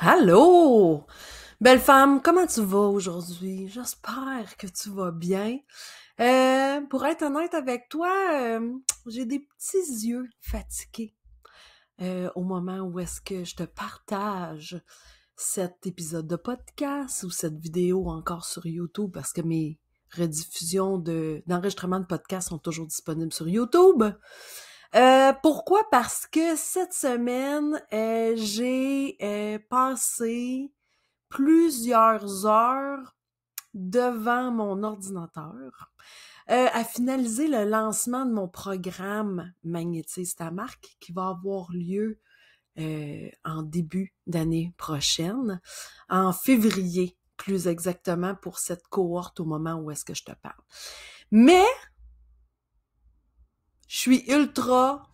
Allô! Belle femme, comment tu vas aujourd'hui? J'espère que tu vas bien. Euh, pour être honnête avec toi, euh, j'ai des petits yeux fatigués euh, au moment où est-ce que je te partage cet épisode de podcast ou cette vidéo encore sur YouTube parce que mes rediffusions d'enregistrement de, d'enregistrement de podcast sont toujours disponibles sur YouTube. Euh, pourquoi? Parce que cette semaine, euh, j'ai euh, passé plusieurs heures devant mon ordinateur à finaliser le lancement de mon programme Magnétise ta marque qui va avoir lieu en début d'année prochaine, en février plus exactement pour cette cohorte au moment où est-ce que je te parle. Mais je suis ultra,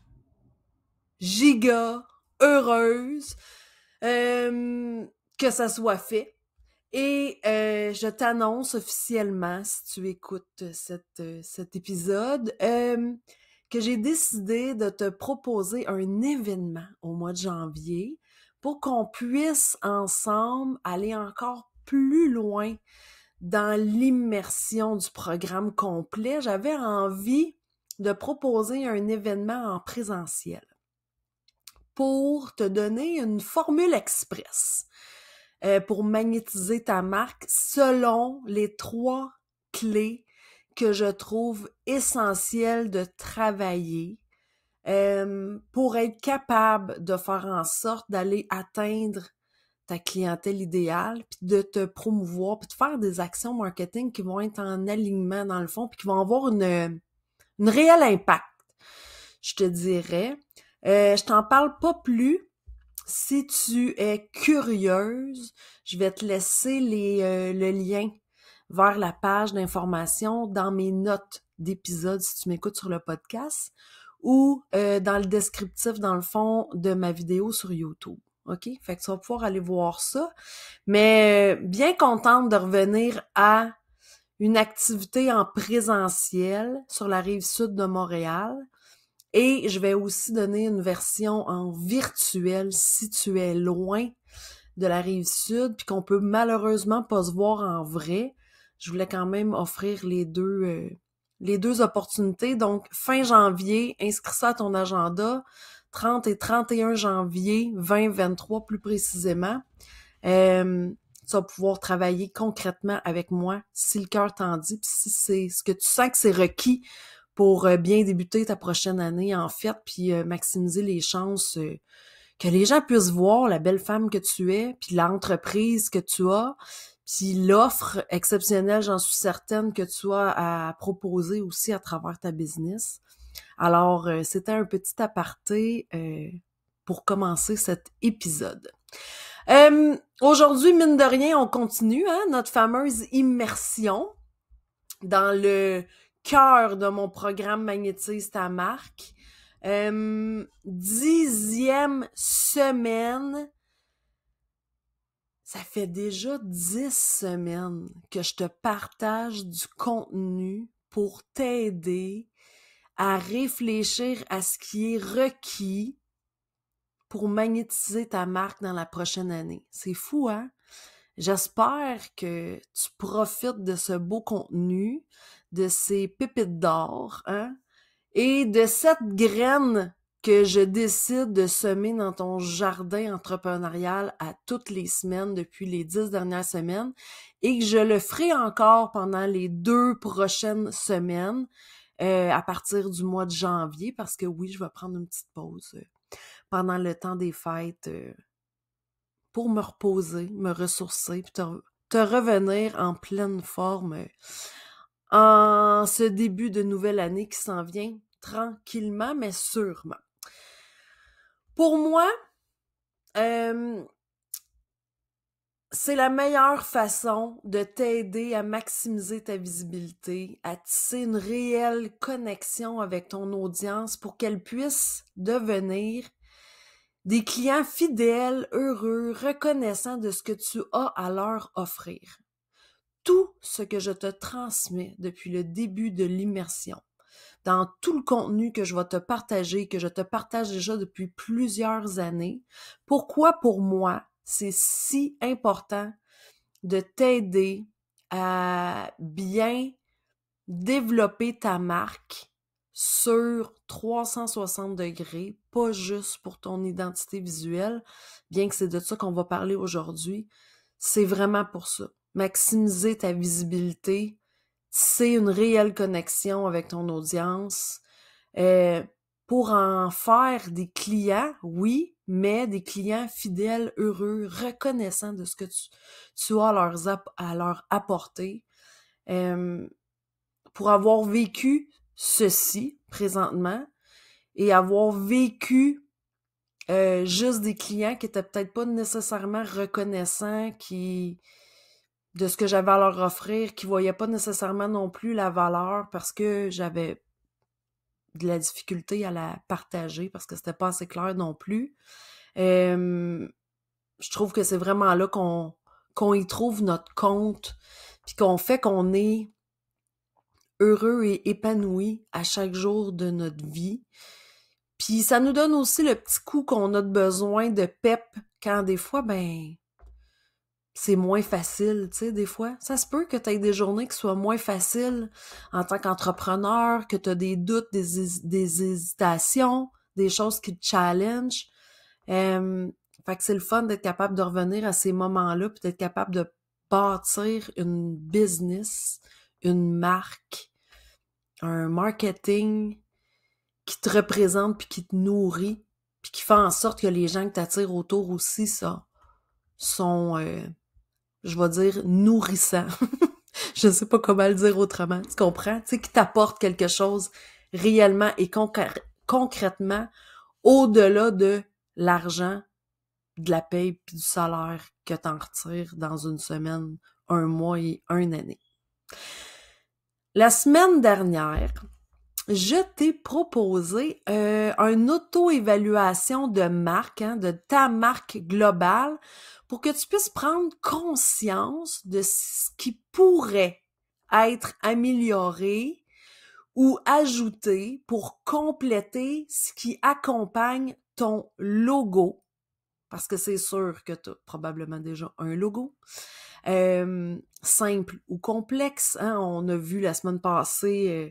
giga, heureuse euh, que ça soit fait. Et euh, je t'annonce officiellement, si tu écoutes euh, cet épisode, que j'ai décidé de te proposer un événement au mois de janvier pour qu'on puisse ensemble aller encore plus loin dans l'immersion du programme complet. J'avais envie de proposer un événement en présentiel pour te donner une formule express euh, pour magnétiser ta marque selon les trois clés que je trouve essentielles de travailler euh, pour être capable de faire en sorte d'aller atteindre ta clientèle idéale, puis de te promouvoir, puis de faire des actions marketing qui vont être en alignement dans le fond, puis qui vont avoir une, une réel impact, je te dirais. Euh, je t'en parle pas plus. Si tu es curieuse, je vais te laisser les, euh, le lien vers la page d'information dans mes notes d'épisode si tu m'écoutes sur le podcast ou euh, dans le descriptif, dans le fond, de ma vidéo sur YouTube. OK? Fait que tu vas pouvoir aller voir ça. Mais bien contente de revenir à une activité en présentiel sur la rive sud de Montréal. Et je vais aussi donner une version en virtuel si tu es loin de la rive sud, puis qu'on peut malheureusement pas se voir en vrai. Je voulais quand même offrir les deux, euh, les deux opportunités. Donc, fin janvier, inscris ça à ton agenda. 30 et 31 janvier 20-23 plus précisément. Euh, tu pouvoir travailler concrètement avec moi si le cœur t'en dit, puis si c'est ce que tu sens que c'est requis pour euh, bien débuter ta prochaine année, en fait, puis euh, maximiser les chances euh, que les gens puissent voir la belle femme que tu es, puis l'entreprise que tu as, puis l'offre exceptionnelle, j'en suis certaine, que tu as à proposer aussi à travers ta business. Alors, c'était un petit aparté pour commencer cet épisode. Euh, Aujourd'hui, mine de rien, on continue hein, notre fameuse immersion dans le cœur de mon programme Magnétise ta marque. Euh, dixième semaine. Ça fait déjà dix semaines que je te partage du contenu pour t'aider à réfléchir à ce qui est requis pour magnétiser ta marque dans la prochaine année. C'est fou, hein? J'espère que tu profites de ce beau contenu, de ces pépites d'or, hein? Et de cette graine que je décide de semer dans ton jardin entrepreneurial à toutes les semaines depuis les dix dernières semaines et que je le ferai encore pendant les deux prochaines semaines euh, à partir du mois de janvier parce que oui, je vais prendre une petite pause pendant le temps des fêtes euh, pour me reposer, me ressourcer, puis te, revenir en pleine forme euh, en ce début de nouvelle année qui s'en vient tranquillement mais sûrement. Pour moi, c'est la meilleure façon de t'aider à maximiser ta visibilité, à tisser une réelle connexion avec ton audience pour qu'elle puisse devenir des clients fidèles, heureux, reconnaissants de ce que tu as à leur offrir. Tout ce que je te transmets depuis le début de l'immersion, dans tout le contenu que je vais te partager, que je te partage déjà depuis plusieurs années, pourquoi pour moi c'est si important de t'aider à bien développer ta marque sur 360 degrés, pas juste pour ton identité visuelle, bien que c'est de ça qu'on va parler aujourd'hui, c'est vraiment pour ça. Maximiser ta visibilité, tisser une réelle connexion avec ton audience, euh, pour en faire des clients, oui, mais des clients fidèles, heureux, reconnaissants de ce que tu, as à leur, apporter. Euh, pour avoir vécu ceci présentement et avoir vécu euh, juste des clients qui étaient peut-être pas nécessairement reconnaissants, qui de ce que j'avais à leur offrir, qui voyaient pas nécessairement non plus la valeur parce que j'avais de la difficulté à la partager parce que c'était pas assez clair non plus. Euh, je trouve que c'est vraiment là qu'on qu'on y trouve notre compte, puis qu'on fait qu'on est heureux et épanoui à chaque jour de notre vie. Puis ça nous donne aussi le petit coup qu'on a de besoin de pep quand des fois, ben, c'est moins facile, tu sais, des fois. Ça se peut que tu aies des journées qui soient moins faciles en tant qu'entrepreneur, que tu as des doutes, des, hésitations, des choses qui te challenge. fait que c'est le fun d'être capable de revenir à ces moments-là, puis d'être capable de bâtir une business une marque, un marketing qui te représente puis qui te nourrit puis qui fait en sorte que les gens que tu attires autour aussi ça sont euh, je vais dire nourrissants. je sais pas comment le dire autrement, tu comprends Tu sais qui t'apporte quelque chose réellement et concrètement au-delà de l'argent, de la paye puis du salaire que tu en retires dans une semaine, un mois et une année. La semaine dernière, je t'ai proposé euh, une auto-évaluation de marque, hein, de ta marque globale, pour que tu puisses prendre conscience de ce qui pourrait être amélioré ou ajouté pour compléter ce qui accompagne ton logo parce que c'est sûr que tu as probablement déjà un logo. simple ou complexe, hein, on a vu la semaine passée euh,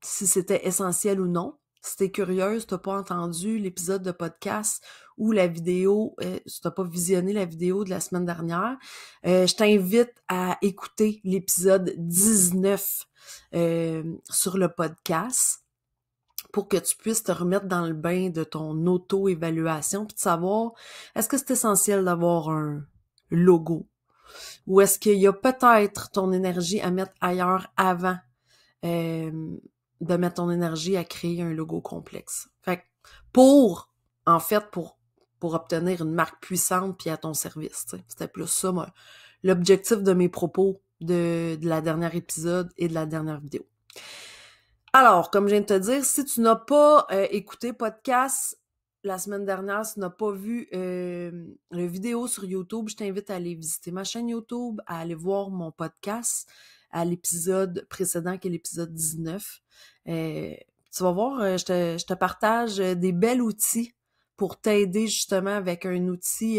si c'était essentiel ou non. Si t'es curieuse, t'as pas entendu l'épisode de podcast ou la vidéo, euh, si t'as pas visionné la vidéo de la semaine dernière, euh, je t'invite à écouter l'épisode 19 euh, sur le podcast pour que tu puisses te remettre dans le bain de ton auto-évaluation, puis de savoir est-ce que c'est essentiel d'avoir un logo ou est-ce qu'il y a peut-être ton énergie à mettre ailleurs avant euh, de mettre ton énergie à créer un logo complexe. Fait pour, en fait, pour, pour obtenir une marque puissante puis à ton service. C'était plus ça, l'objectif de mes propos de, de la dernière épisode et de la dernière vidéo. Alors, comme je viens de te dire, si tu n'as pas euh, écouté podcast la semaine dernière, si tu n'as pas vu euh, la vidéo sur YouTube, je t'invite à aller visiter ma chaîne YouTube, à aller voir mon podcast à l'épisode précédent qui est l'épisode 19. Euh, tu vas voir, euh, je te, je te, partage des belles outils pour t'aider justement avec un outil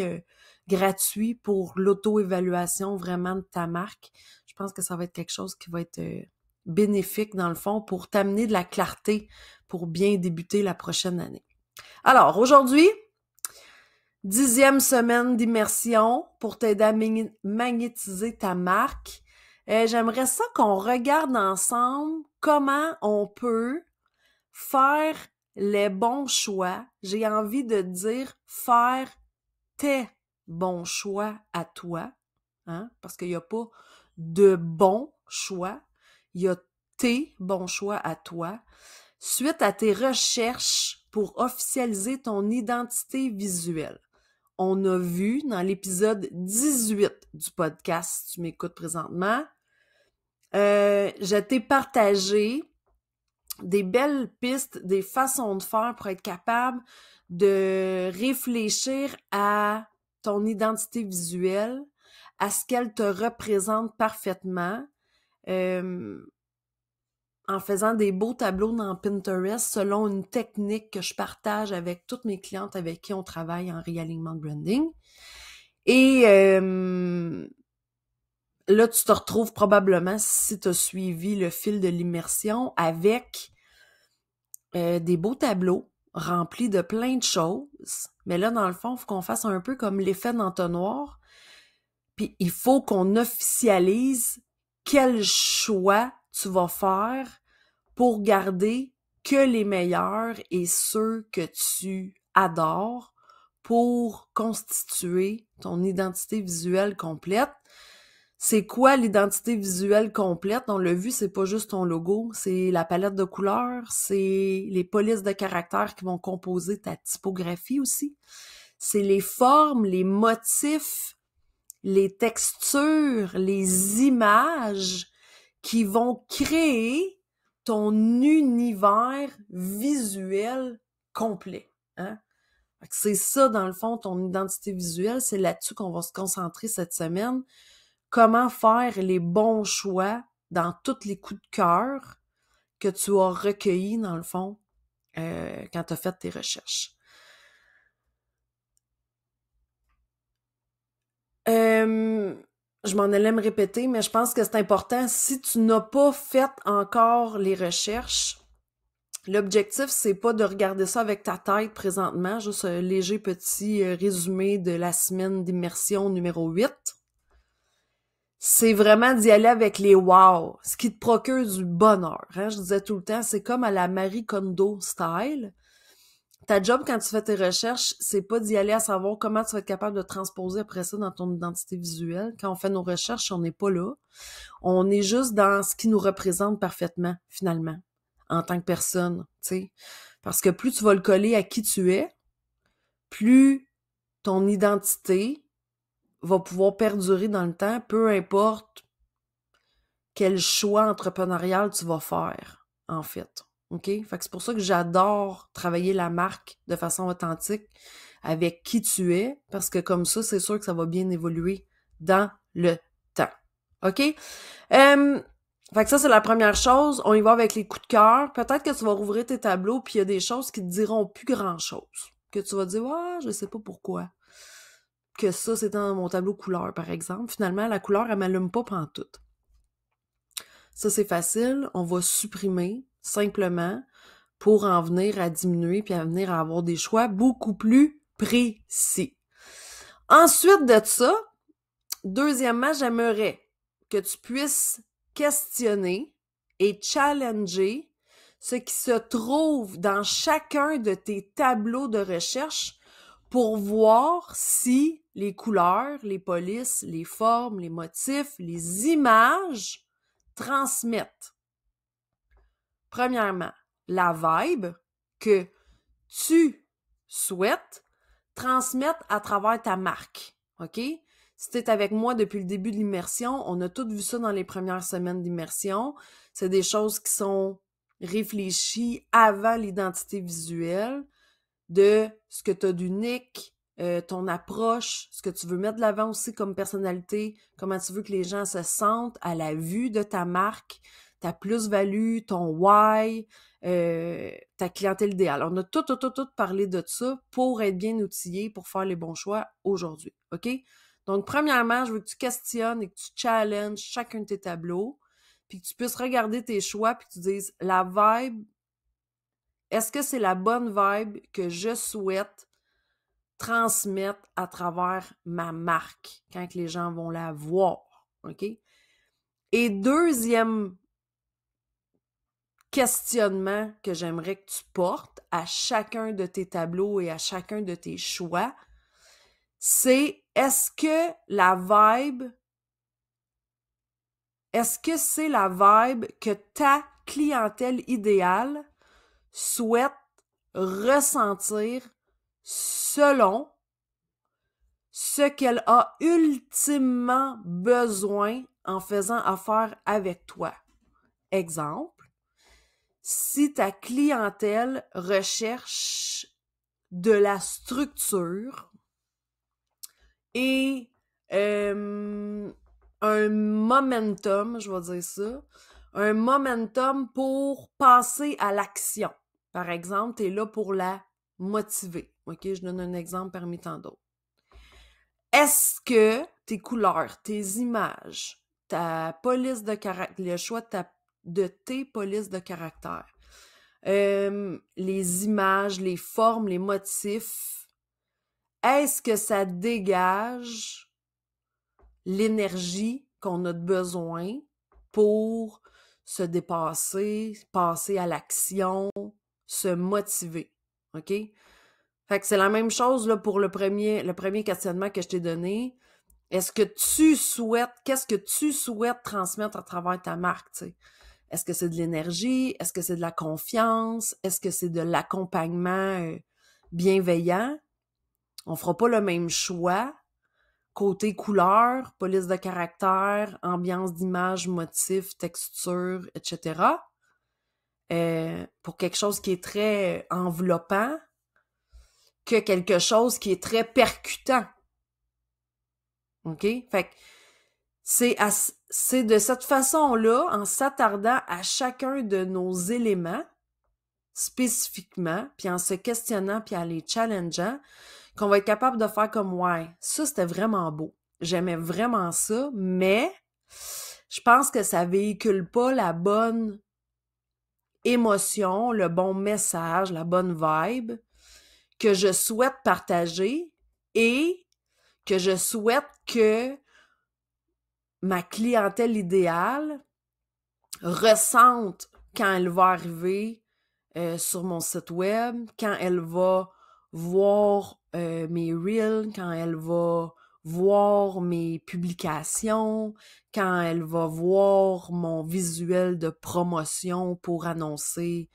gratuit pour l'auto-évaluation vraiment de ta marque. Je pense que ça va être quelque chose qui va être bénéfique dans le fond pour t'amener de la clarté pour bien débuter la prochaine année. Alors, aujourd'hui, dixième semaine d'immersion pour t'aider à magnétiser ta marque. Euh, j'aimerais ça qu'on regarde ensemble comment on peut faire les bons choix. J'ai envie de dire faire tes bons choix à toi, hein, parce qu'il n'y a pas de bons choix il y a tes bons choix à toi, suite à tes recherches pour officialiser ton identité visuelle. On a vu dans l'épisode 18 du podcast, si tu m'écoutes présentement, euh, je t'ai partagé des belles pistes, des façons de faire pour être capable de réfléchir à ton identité visuelle, à ce qu'elle te représente parfaitement, en faisant des beaux tableaux dans Pinterest selon une technique que je partage avec toutes mes clientes avec qui on travaille en réalignement de branding. Et là, tu te retrouves probablement, si tu as suivi le fil de l'immersion, avec euh, des beaux tableaux remplis de plein de choses. Mais là, dans le fond, il faut qu'on fasse un peu comme l'effet d'entonnoir. Puis il faut qu'on officialise quel choix tu vas faire pour garder que les meilleurs et ceux que tu adores pour constituer ton identité visuelle complète. C'est quoi l'identité visuelle complète? On l'a vu, c'est pas juste ton logo, c'est la palette de couleurs, c'est les polices de caractères qui vont composer ta typographie aussi. C'est les formes, les motifs les textures, les images qui vont créer ton univers visuel complet. Hein? C'est ça, dans le fond, ton identité visuelle. C'est là-dessus qu'on va se concentrer cette semaine. Comment faire les bons choix dans tous les coups de cœur que tu as recueillis, dans le fond, euh, quand tu as fait tes recherches. Euh, je m'en allais me répéter, mais je pense que c'est important. Si tu n'as pas fait encore les recherches, l'objectif, c'est pas de regarder ça avec ta tête présentement, juste un euh, léger petit euh, résumé de la semaine d'immersion numéro 8. C'est vraiment d'y aller avec les wow, ce qui te procure du bonheur. Hein. Je disais tout le temps, c'est comme à la Marie Kondo style ta job quand tu fais tes recherches, c'est pas d'y aller à savoir comment tu vas être capable de transposer après ça dans ton identité visuelle. Quand on fait nos recherches, on n'est pas là. On est juste dans ce qui nous représente parfaitement, finalement, en tant que personne, tu sais. Parce que plus tu vas le coller à qui tu es, plus ton identité va pouvoir perdurer dans le temps, peu importe quel choix entrepreneurial tu vas faire, en fait. OK? Fait que c'est pour ça que j'adore travailler la marque de façon authentique avec qui tu es, parce que comme ça, c'est sûr que ça va bien évoluer dans le temps. OK? fait que ça, c'est la première chose. On y va avec les coups de cœur. Peut-être que tu vas rouvrir tes tableaux, puis il y a des choses qui te diront plus grand-chose. Que tu vas dire, ouais, ah, je sais pas pourquoi. Que ça, c'est dans mon tableau couleur, par exemple. Finalement, la couleur, elle m'allume pas tout. » Ça, c'est facile. On va supprimer simplement pour en venir à diminuer puis à venir à avoir des choix beaucoup plus précis. Ensuite de ça, deuxièmement, j'aimerais que tu puisses questionner et challenger ce qui se trouve dans chacun de tes tableaux de recherche pour voir si les couleurs, les polices, les formes, les motifs, les images transmettent premièrement, la vibe que tu souhaites transmettre à travers ta marque. OK? Si tu es avec moi depuis le début de l'immersion, on a tous vu ça dans les premières semaines d'immersion. C'est des choses qui sont réfléchies avant l'identité visuelle de ce que tu as d'unique, euh, ton approche, ce que tu veux mettre de l'avant aussi comme personnalité, comment tu veux que les gens se sentent à la vue de ta marque ta plus-value, ton why, euh, ta clientèle idéale. On a tout, tout, tout, tout parlé de ça pour être bien outillé, pour faire les bons choix aujourd'hui. OK? Donc, premièrement, je veux que tu questionnes et que tu challenges chacun de tes tableaux, puis que tu puisses regarder tes choix, puis que tu dises la vibe, est-ce que c'est la bonne vibe que je souhaite transmettre à travers ma marque quand les gens vont la voir? OK? Et deuxième questionnement que j'aimerais que tu portes à chacun de tes tableaux et à chacun de tes choix, c'est est-ce que la vibe, est-ce que c'est la vibe que ta clientèle idéale souhaite ressentir selon ce qu'elle a ultimement besoin en faisant affaire avec toi. Exemple, si ta clientèle recherche de la structure et euh, un momentum, je vais dire ça, un momentum pour passer à l'action. Par exemple, tu es là pour la motiver. OK, je donne un exemple parmi tant d'autres. Est-ce que tes couleurs, tes images, ta police de caractère, le choix de ta de tes polices de caractère. Euh, les images, les formes, les motifs, est-ce que ça dégage l'énergie qu'on a besoin pour se dépasser, passer à l'action, se motiver? OK? Fait que c'est la même chose là, pour le premier, le premier questionnement que je t'ai donné. Est-ce que tu souhaites, qu'est-ce que tu souhaites transmettre à travers ta marque, tu sais? Est-ce que c'est de l'énergie? Est-ce que c'est de la confiance? Est-ce que c'est de l'accompagnement euh, bienveillant? On fera pas le même choix. Côté couleur, police de caractère, ambiance d'image, motif, texture, etc. Euh, pour quelque chose qui est très enveloppant que quelque chose qui est très percutant. OK? Fait que c'est, c'est de cette façon-là, en s'attardant à chacun de nos éléments spécifiquement, puis en se questionnant, puis en les challengeant, qu'on va être capable de faire comme ouais, ça c'était vraiment beau. J'aimais vraiment ça, mais je pense que ça véhicule pas la bonne émotion, le bon message, la bonne vibe que je souhaite partager et que je souhaite que ma clientèle idéale ressente quand elle va arriver euh, sur mon site web, quand elle va voir euh, mes reels, quand elle va voir mes publications, quand elle va voir mon visuel de promotion pour annoncer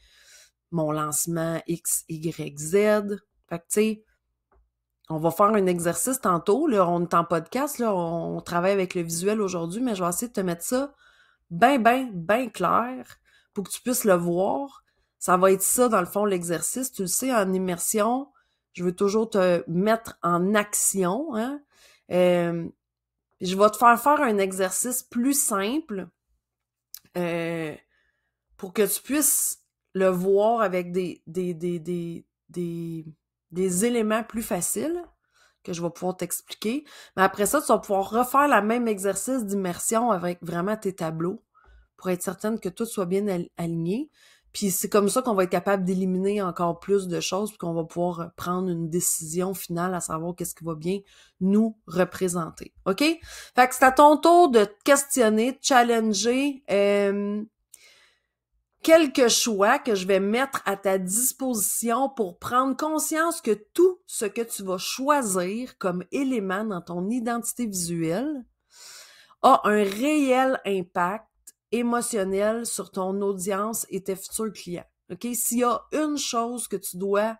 mon lancement XYZ. Fait que, tu sais, on va faire un exercice tantôt. Là, on est en podcast, là, on, travaille avec le visuel aujourd'hui, mais je vais essayer de te mettre ça bien, bien, bien clair pour que tu puisses le voir. Ça va être ça, dans le fond, l'exercice. Tu le sais, en immersion, je veux toujours te mettre en action. Hein? Euh, je vais te faire faire un exercice plus simple euh, pour que tu puisses le voir avec des, des, des, des des éléments plus faciles que je vais pouvoir t'expliquer. Mais après ça, tu vas pouvoir refaire la même exercice d'immersion avec vraiment tes tableaux pour être certaine que tout soit bien aligné. Puis c'est comme ça qu'on va être capable d'éliminer encore plus de choses, puis qu'on va pouvoir prendre une décision finale à savoir qu'est-ce qui va bien nous représenter. OK? Fait que c'est à ton tour de te questionner, de challenger, euh, quelques choix que je vais mettre à ta disposition pour prendre conscience que tout ce que tu vas choisir comme élément dans ton identité visuelle a un réel impact émotionnel sur ton audience et tes futurs clients. OK? S'il y a une chose que tu dois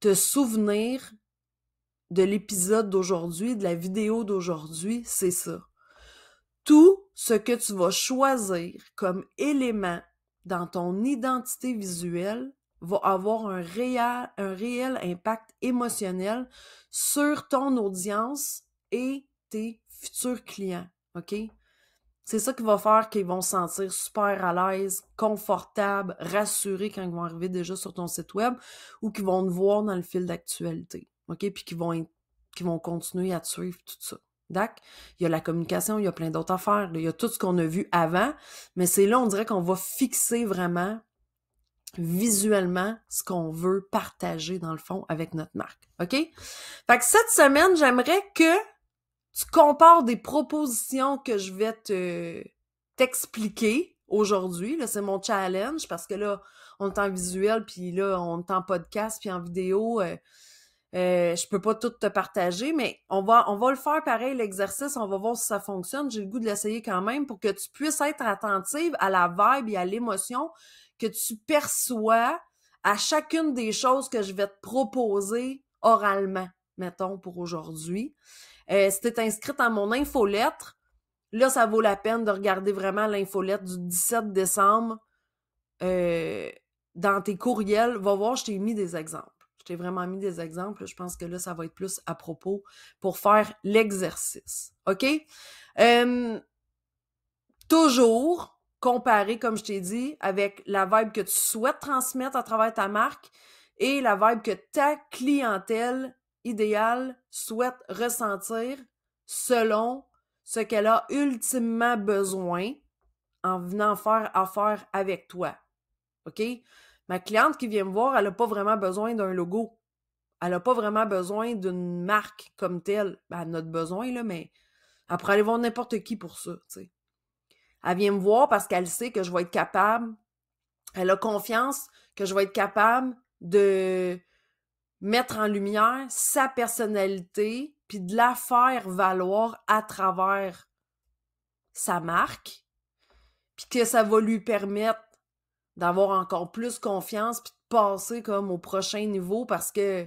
te souvenir de l'épisode d'aujourd'hui, de la vidéo d'aujourd'hui, c'est ça. Tout ce que tu vas choisir comme élément dans ton identité visuelle va avoir un réel, un réel impact émotionnel sur ton audience et tes futurs clients. OK? C'est ça qui va faire qu'ils vont se sentir super à l'aise, confortables, rassurés quand ils vont arriver déjà sur ton site web ou qu'ils vont te voir dans le fil d'actualité. OK? Puis qu'ils vont, vont continuer à te suivre, tout ça. Dac. Il y a la communication, il y a plein d'autres affaires. Il y a tout ce qu'on a vu avant, mais c'est là, on dirait qu'on va fixer vraiment visuellement ce qu'on veut partager dans le fond avec notre marque. OK? Fait que cette semaine, j'aimerais que tu compares des propositions que je vais te t'expliquer aujourd'hui. Là, c'est mon challenge parce que là, on est en visuel, puis là, on est en podcast, puis en vidéo. Euh, euh, je peux pas tout te partager, mais on va, on va le faire pareil, l'exercice, on va voir si ça fonctionne. J'ai le goût de l'essayer quand même pour que tu puisses être attentive à la vibe et à l'émotion que tu perçois à chacune des choses que je vais te proposer oralement, mettons, pour aujourd'hui. Euh, si tu es inscrite à mon infolettre, là, ça vaut la peine de regarder vraiment l'infolettre du 17 décembre. Euh, dans tes courriels, va voir, je t'ai mis des exemples. Je t'ai vraiment mis des exemples. Je pense que là, ça va être plus à propos pour faire l'exercice. OK? toujours comparer, comme je t'ai dit, avec la vibe que tu souhaites transmettre à travers ta marque et la vibe que ta clientèle idéale souhaite ressentir selon ce qu'elle a ultimement besoin en venant faire affaire avec toi. OK? Ma cliente qui vient me voir, elle n'a pas vraiment besoin d'un logo. Elle n'a pas vraiment besoin d'une marque comme telle. Ben, elle a notre besoin, là, mais elle pourrait aller voir n'importe qui pour ça. Elle vient me voir parce qu'elle sait que je vais être capable. Elle a confiance que je vais être capable de mettre en lumière sa personnalité, puis de la faire valoir à travers sa marque, puis que ça va lui permettre d'avoir encore plus confiance puis de passer comme au prochain niveau parce que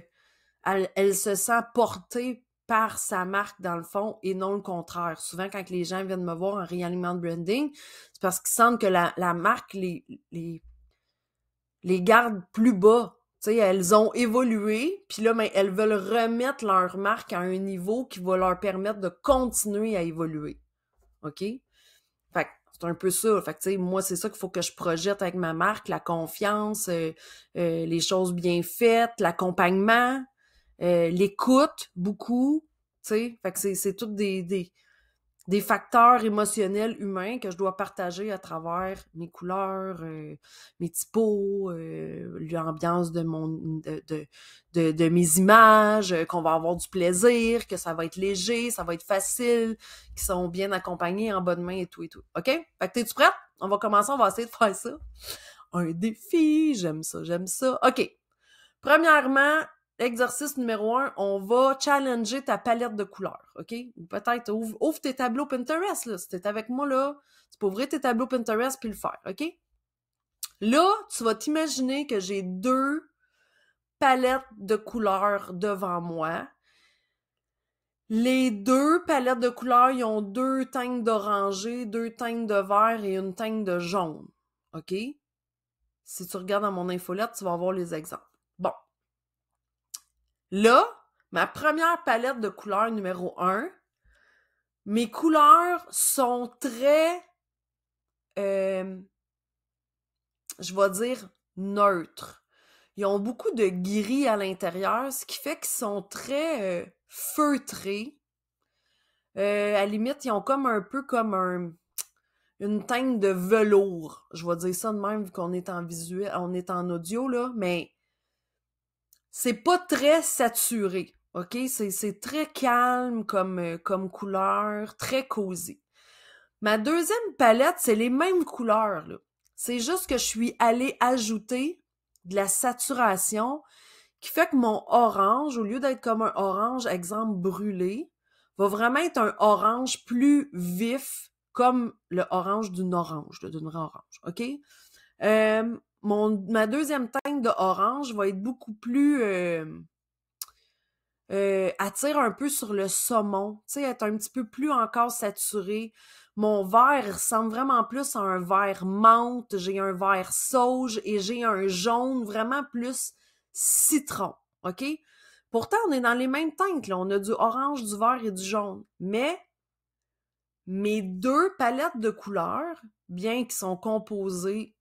elle, se sent portée par sa marque dans le fond et non le contraire. Souvent, quand les gens viennent me voir en réaliment de branding, c'est parce qu'ils sentent que la, marque les, les, garde plus bas. sais, elles ont évolué, puis là, ben, elles veulent remettre leur marque à un niveau qui va leur permettre de continuer à évoluer. OK? Fait que un peu ça. Fait que, moi, c'est ça qu'il faut que je projette avec ma marque, la confiance, euh, euh, les choses bien faites, l'accompagnement, euh, l'écoute, beaucoup, Fait que c'est toutes des, des, des facteurs émotionnels humains que je dois partager à travers mes couleurs, euh, mes typos, euh, l'ambiance de mon de, de, mes images, euh, qu'on va avoir du plaisir, que ça va être léger, ça va être facile, qu'ils sont bien accompagnés en bonne main et tout et tout. OK? Fait que t'es-tu prête? On va commencer, on va essayer de faire ça. Un défi, j'aime ça, j'aime ça. OK. Premièrement, Exercice numéro un, on va challenger ta palette de couleurs, OK? Peut-être ouvre, tes tableaux Pinterest, là. Si t'es avec moi, là, tu peux ouvrir tes tableaux Pinterest puis le faire, OK? Là, tu vas t'imaginer que j'ai deux palettes de couleurs devant moi. Les deux palettes de couleurs, ils ont deux teintes d'oranger, deux teintes de vert et une teinte de jaune, OK? Si tu regardes dans mon infolette, tu vas voir les exemples. Bon, Là, ma première palette de couleurs numéro 1, mes couleurs sont très, euh, je vais dire, neutres. Ils ont beaucoup de gris à l'intérieur, ce qui fait qu'ils sont très euh, feutrés. Euh, à la limite, ils ont comme un peu comme un, une teinte de velours. Je vais dire ça de même vu qu'on est en visuel, on est en audio là, mais c'est pas très saturé. OK? C'est très calme comme, euh, comme couleur, très cosy. Ma deuxième palette, c'est les mêmes couleurs. là. C'est juste que je suis allée ajouter de la saturation qui fait que mon orange, au lieu d'être comme un orange, exemple, brûlé, va vraiment être un orange plus vif, comme le orange d'une orange, d'une vraie orange, OK? Euh, ma deuxième teinte de orange va être beaucoup plus euh, euh, attire un peu sur le saumon, tu sais, être un petit peu plus encore saturé. Mon vert ressemble vraiment plus à un vert menthe, j'ai un vert sauge et j'ai un jaune vraiment plus citron, OK? Pourtant, on est dans les mêmes teintes, là. On a du orange, du vert et du jaune. Mais mes deux palettes de couleurs, bien qu'ils sont composées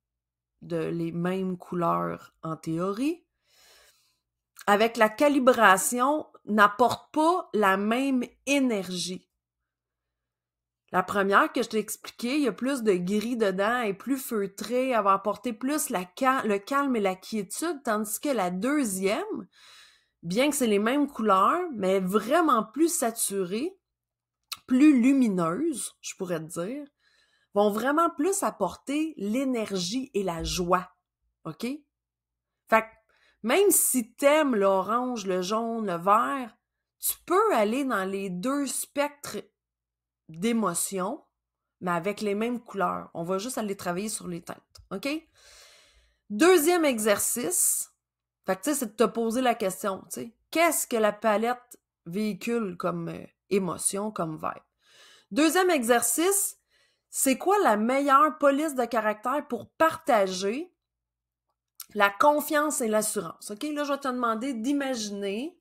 de les mêmes couleurs en théorie, avec la calibration, n'apporte pas la même énergie. La première que je t'ai expliquée, il y a plus de gris dedans, et est plus feutrée, elle va apporter plus le calme et la quiétude, tandis que la deuxième, bien que c'est les mêmes couleurs, mais vraiment plus saturée, plus lumineuse, je pourrais te dire, vont vraiment plus apporter l'énergie et la joie. OK? Fait que même si t'aimes l'orange, le jaune, le vert, tu peux aller dans les deux spectres d'émotions, mais avec les mêmes couleurs. On va juste aller travailler sur les teintes. OK? Deuxième exercice, fait c'est de te poser la question, tu sais, qu'est-ce que la palette véhicule comme euh, émotion, comme vibe? Deuxième exercice, c'est quoi la meilleure police de caractère pour partager la confiance et l'assurance? OK, là, je vais te demander d'imaginer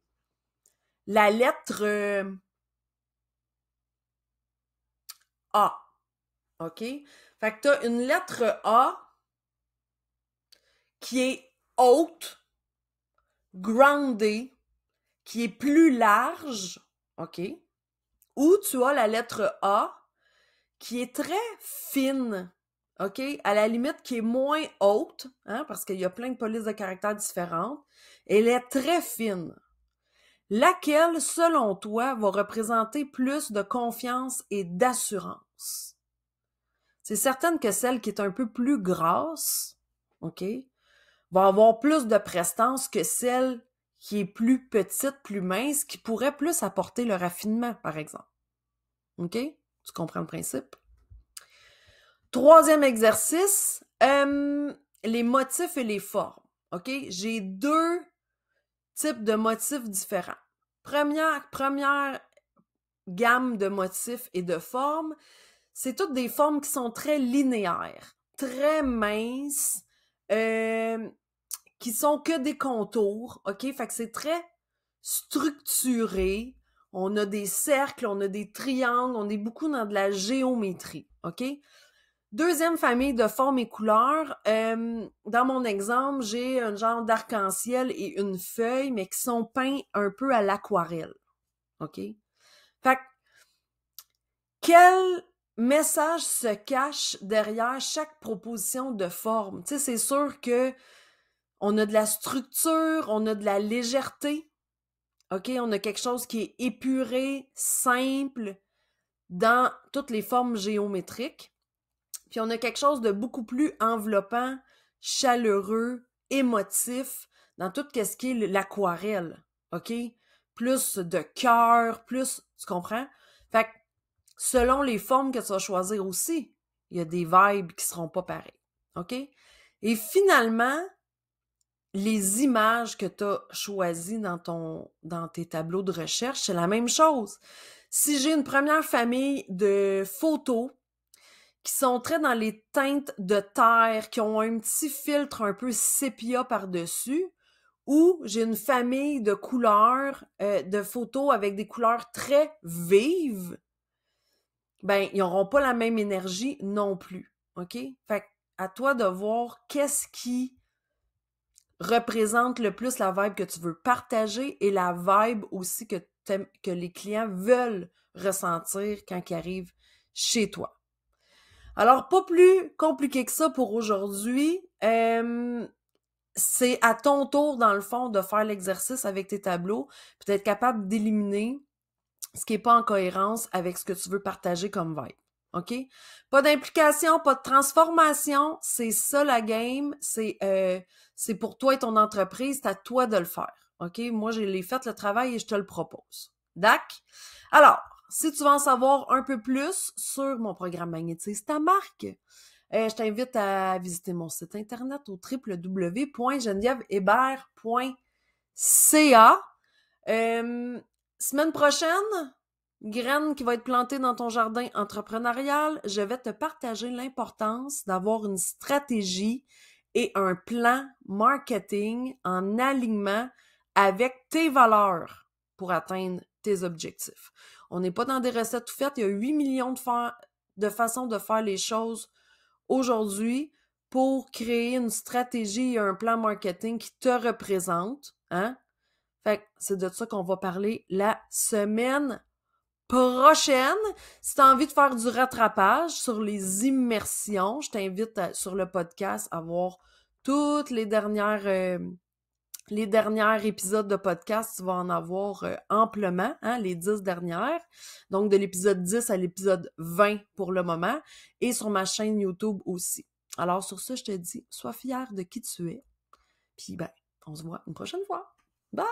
la lettre euh, A. OK? Fait que tu as une lettre A qui est haute, groundée, qui est plus large, OK? Ou tu as la lettre A qui est très fine, OK? À la limite, qui est moins haute, hein, parce qu'il y a plein de polices de caractères différentes. Elle est très fine. Laquelle, selon toi, va représenter plus de confiance et d'assurance? C'est certaine que celle qui est un peu plus grasse, OK, va avoir plus de prestance que celle qui est plus petite, plus mince, qui pourrait plus apporter le raffinement, par exemple. OK? Tu comprends le principe? Troisième exercice, euh, les motifs et les formes. OK? J'ai deux types de motifs différents. Première, première gamme de motifs et de formes, c'est toutes des formes qui sont très linéaires, très minces, euh, qui sont que des contours, OK? Fait que c'est très structuré, on a des cercles, on a des triangles, on est beaucoup dans de la géométrie, OK? Deuxième famille de formes et couleurs. Euh, dans mon exemple, j'ai un genre d'arc-en-ciel et une feuille, mais qui sont peints un peu à l'aquarelle. OK? Fait quel message se cache derrière chaque proposition de forme? Tu sais, c'est sûr que on a de la structure, on a de la légèreté, OK, on a quelque chose qui est épuré, simple dans toutes les formes géométriques. Puis on a quelque chose de beaucoup plus enveloppant, chaleureux, émotif dans tout ce qui est l'aquarelle. OK? Plus de cœur, plus, tu comprends? Fait que selon les formes que tu vas choisir aussi, il y a des vibes qui seront pas pareilles. OK? Et finalement, les images que tu as choisies dans, ton, dans tes tableaux de recherche, c'est la même chose. Si j'ai une première famille de photos qui sont très dans les teintes de terre, qui ont un petit filtre un peu sépia par-dessus, ou j'ai une famille de couleurs, euh, de photos avec des couleurs très vives, ben, ils n'auront pas la même énergie non plus. OK? Fait à toi de voir qu'est-ce qui représente le plus la vibe que tu veux partager et la vibe aussi que, que les clients veulent ressentir quand ils arrivent chez toi. Alors, pas plus compliqué que ça pour aujourd'hui. c'est à ton tour, dans le fond, de faire l'exercice avec tes tableaux, peut d'être capable d'éliminer ce qui n'est pas en cohérence avec ce que tu veux partager comme vibe. OK? Pas d'implication, pas de transformation, c'est ça la game, c'est euh, c'est pour toi et ton entreprise, c'est à toi de le faire. OK? Moi, je l'ai fait le travail et je te le propose. dac Alors, si tu veux en savoir un peu plus sur mon programme Magnétise ta marque, euh, je t'invite à visiter mon site internet au www.genevièvehébert.ca. Euh, semaine prochaine, graine qui va être plantée dans ton jardin entrepreneurial, je vais te partager l'importance d'avoir une stratégie et un plan marketing en alignement avec tes valeurs pour atteindre tes objectifs. On n'est pas dans des recettes tout faites. Il y a 8 millions de, façons de faire les choses aujourd'hui pour créer une stratégie et un plan marketing qui te représente. Hein. Fait c'est de ça qu'on va parler la semaine prochaine, si tu as envie de faire du rattrapage sur les immersions, je t'invite euh, sur le podcast à voir toutes les dernières euh, les derniers épisodes de podcast, tu vas en avoir euh, amplement, hein, les dix dernières. Donc, de l'épisode 10 à l'épisode 20 pour le moment, et sur ma chaîne YouTube aussi. Alors, sur ce, je te dis, sois fier de qui tu es. Puis, ben, on se voit une prochaine fois. Bye!